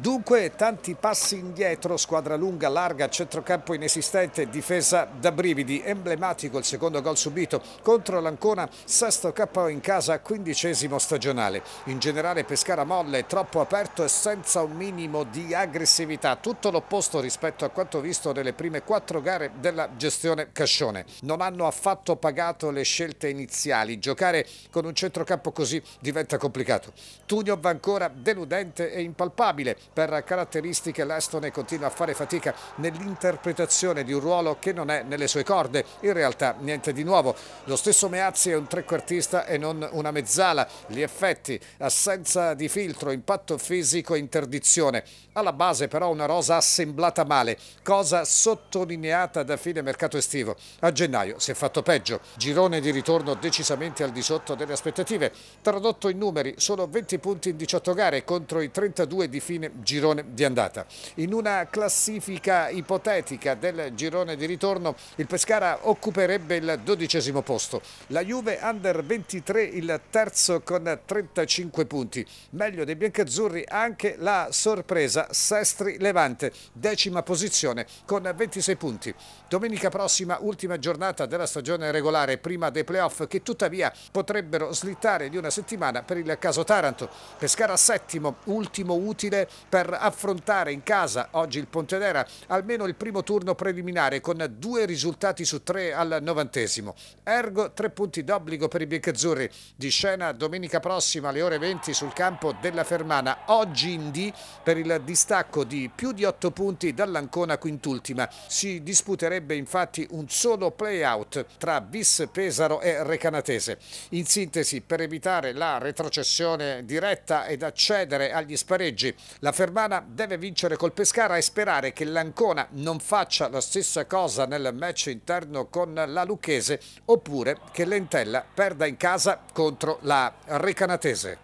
Dunque tanti passi indietro, squadra lunga, larga, centrocampo inesistente, difesa da brividi, emblematico il secondo gol subito contro l'Ancona, sesto KO in casa, quindicesimo stagionale. In generale Pescara molle, troppo aperto e senza un minimo di aggressività, tutto l'opposto rispetto a quanto visto nelle prime quattro gare della gestione Cascione. Non hanno affatto pagato le scelte iniziali, giocare con un centrocampo così diventa complicato. Tugno va ancora deludente e impalpabile, per caratteristiche l'Estone continua a fare fatica nell'interpretazione di un ruolo che non è nelle sue corde, in realtà niente di nuovo. Lo stesso Meazzi è un trequartista e non una mezzala, gli effetti, assenza di filtro, impatto fisico e interdizione. Alla base però una rosa assemblata male, cosa sottolineata da fine mercato estivo. A gennaio si è fatto peggio, girone di ritorno decisamente al di sotto delle aspettative, tradotto in numeri solo 20 punti in 18 gare contro i 32 di fine girone di andata. In una classifica ipotetica del girone di ritorno il Pescara occuperebbe il dodicesimo posto, la Juve under 23 il terzo con 35 punti, meglio dei biancazzurri anche la sorpresa Sestri Levante, decima posizione con 26 punti. Domenica prossima ultima giornata della stagione regolare prima dei playoff che tuttavia potrebbero slittare di una settimana per il caso Taranto. Pescara settimo, ultimo utile per affrontare in casa oggi il Pontedera almeno il primo turno preliminare con due risultati su tre al novantesimo. Ergo tre punti d'obbligo per i biancazzurri di scena domenica prossima alle ore 20 sul campo della Fermana, oggi in D per il distacco di più di otto punti dall'Ancona quintultima. Si disputerebbe infatti un solo play-out tra Bis Pesaro e Recanatese. In sintesi, per evitare la retrocessione diretta ed accedere agli spareggi, la Fermana deve vincere col Pescara e sperare che l'Ancona non faccia la stessa cosa nel match interno con la Lucchese oppure che l'Entella perda in casa contro la Recanatese.